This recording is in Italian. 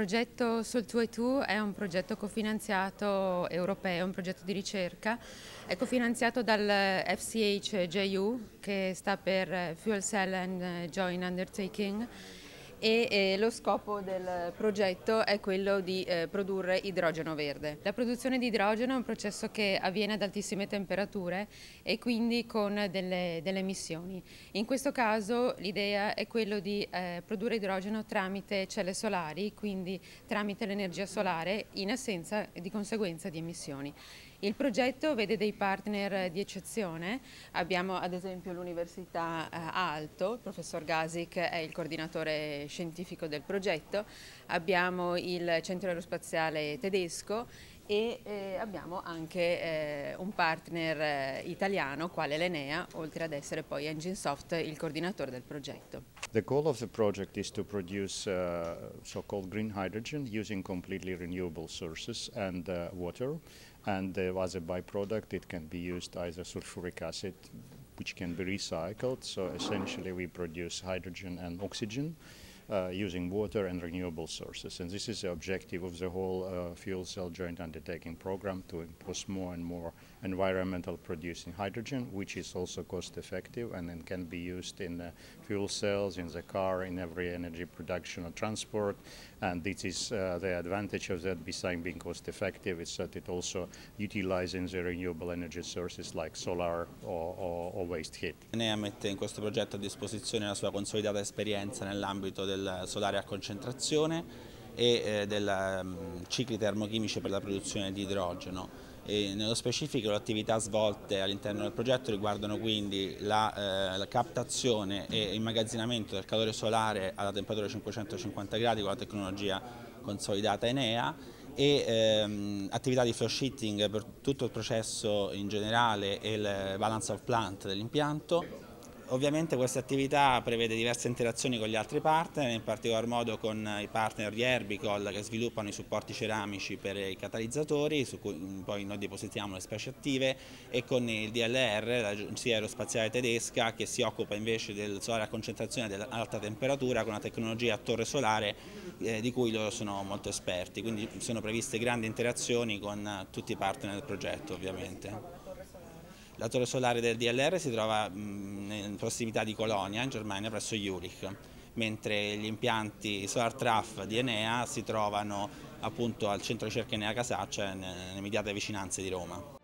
progetto Sol Tu e Tu è un progetto cofinanziato europeo, un progetto di ricerca, è cofinanziato dal FCHJU che sta per Fuel Cell and Joint Undertaking e eh, lo scopo del progetto è quello di eh, produrre idrogeno verde. La produzione di idrogeno è un processo che avviene ad altissime temperature e quindi con delle, delle emissioni. In questo caso l'idea è quello di eh, produrre idrogeno tramite celle solari, quindi tramite l'energia solare in assenza di conseguenza di emissioni. Il progetto vede dei partner di eccezione, abbiamo ad esempio l'Università eh, Alto, il professor Gasic è il coordinatore scientifico del progetto, abbiamo il centro aerospaziale tedesco e eh, abbiamo anche eh, un partner eh, italiano quale l'Enea, oltre ad essere poi Enginesoft il coordinatore del progetto. The goal of the project is to produce uh, so-called green hydrogen using completely renewable sources and uh, water and uh, as a byproduct it can be used either sulfuric acid which can be recycled so essentially we produce hydrogen and oxygen. Uh, using water and renewable sources. And this is the objective of the whole uh, fuel cell joint undertaking program to impose more and more environmental producing hydrogen, which is also cost effective and then can be used in the fuel cells, in the car, in every energy production or transport. And this is uh, the advantage of that besides being cost effective is that it also utilizes the renewable energy sources like solar or, or, or waste heat. NEA mette in questo progetto a disposizione la sua consolidata esperienza nell'ambito del del solare a concentrazione e eh, dei mm, cicli termochimici per la produzione di idrogeno. E nello specifico le attività svolte all'interno del progetto riguardano quindi la, eh, la, captazione e immagazzinamento del calore solare alla temperatura 550 gradi con la tecnologia consolidata Enea e ehm, attività di flow sheeting per tutto il processo in generale e il balance of plant dell'impianto Ovviamente questa attività prevede diverse interazioni con gli altri partner, in particolar modo con i partner di Herbicol che sviluppano i supporti ceramici per i catalizzatori, su cui mm, poi noi depositiamo le specie attive, e con il DLR, l'Agenzia Aerospaziale Tedesca, che si occupa invece del solare a concentrazione ad alta temperatura con una tecnologia a torre solare eh, di cui loro sono molto esperti. Quindi sono previste grandi interazioni con tutti i partner del progetto ovviamente. La torre solare del DLR si trova mm, in prossimità di Colonia, in Germania, presso Jurich, mentre gli impianti SolarTraf di Enea si trovano appunto al centro di ricerca Enea Casaccia, nelle immediate vicinanze di Roma.